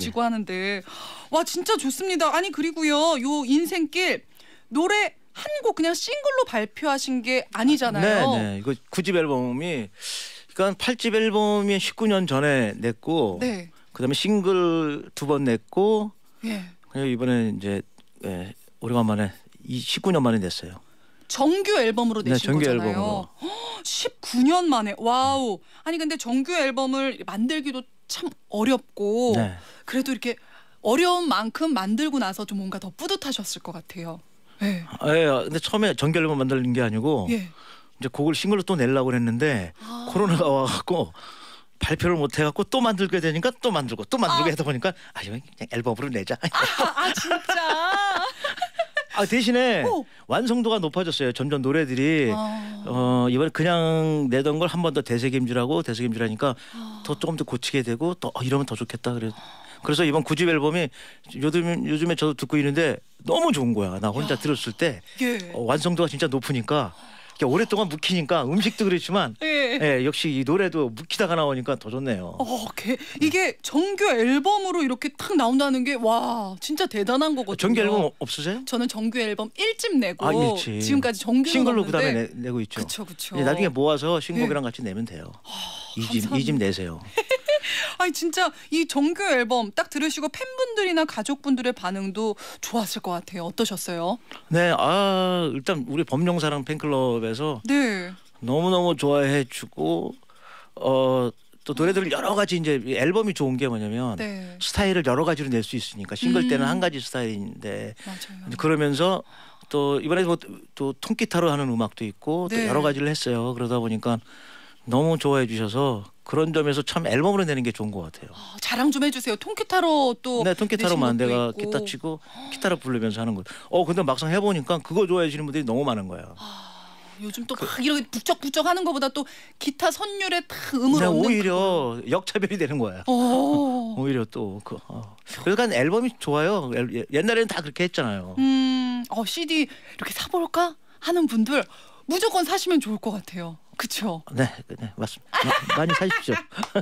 이루어지고 네. 하는데 와 진짜 좋습니다. 아니 그리고요 요 인생길 노래 한 곡 그냥 싱글로 발표하신 게 아니잖아요. 네, 네. 이거 9집 앨범이 그러니까 8집 앨범이 19년 전에 냈고 네. 그다음에 싱글 두 번 냈고 예. 그리고 이번에 이제 예, 오래간만에 19년 만에 냈어요. 정규 앨범으로 네, 내신 네, 정규 거잖아요. 앨범으로. 1 9년 만에 와우. 아니 근데 정규 앨범을 만들기도 참 어렵고 네. 그래도 이렇게 어려운 만큼 만들고 나서 좀 뭔가 더 뿌듯하셨을 것 같아요. 네. 예. 근데 처음에 정규 앨범 만드는 게 아니고 예. 이제 곡을 싱글로 또 내려고 그랬는데 아. 코로나가 와갖고 발표를 못 해갖고 또 만들게 되니까 또 만들고 또만들게 아. 하다 보니까 아 이거 그냥 앨범으로 내자. 아, 아 진짜. 아 대신에 오. 완성도가 높아졌어요. 점점 노래들이 아. 어 이번에 그냥 내던 걸 한 번 더대세김질라고대세김질라니까 아. 더 조금 더 고치게 되고 또 어, 이러면 더 좋겠다 그래. 그래서 이번 구집 앨범이 요즘 요즘에 저도 듣고 있는데 너무 좋은 거야. 나 혼자 야. 들었을 때 예. 어, 완성도가 진짜 높으니까. 오랫동안 묵히니까 음식도 그렇지만 예. 예, 역시 이 노래도 묵히다가 나오니까 더 좋네요. 어, 개, 이게 정규 앨범으로 이렇게 탁 나온다는 게와 진짜 대단한 거거든요. 정규 앨범 없으세요? 저는 정규 앨범 1집 내고 아, 지금까지 정규 싱글로 그다음에 내, 내고 있죠. 그렇죠, 그렇죠. 나중에 모아서 신곡이랑 네. 같이 내면 돼요. 아, 이집 이집 내세요. 아니 진짜 이 정규 앨범 딱 들으시고 팬분들이나 가족분들의 반응도 좋았을 것 같아요. 어떠셨어요? 네, 아 일단 우리 범용사랑 팬클럽에서 네. 너무너무 좋아해 주고 어또 노래들 여러 가지 이제 앨범이 좋은 게 뭐냐면 네. 스타일을 여러 가지로 낼 수 있으니까 싱글 때는 음. 한 가지 스타일인데 맞아요. 그러면서 또 이번에 뭐또 통기타로 하는 음악도 있고 네. 또 여러 가지를 했어요. 그러다 보니까 너무 좋아해 주셔서 그런 점에서 참 앨범으로 내는 게 좋은 것 같아요. 아, 자랑 좀 해주세요. 통기타로 또. 네, 통기타로만 내가 있고. 기타 치고 기타로 부르면서 하는 거. 어, 근데 막상 해보니까 그거 좋아해 주는 시 분들이 너무 많은 거예요. 아. 요즘 또막 그 이렇게 북적북적 하는 것보다 또 기타 선율에 다 음을 얻는 오히려 역차별이 되는 거야. 오. 어. 오히려 또그 어. 그러니까 앨범이 좋아요. 예, 옛날에는 다 그렇게 했잖아요. 음, 어 CD 이렇게 사볼까 하는 분들 무조건 사시면 좋을 것 같아요. 그렇죠 네, 네 맞습니다. 마- 많이 사십시오.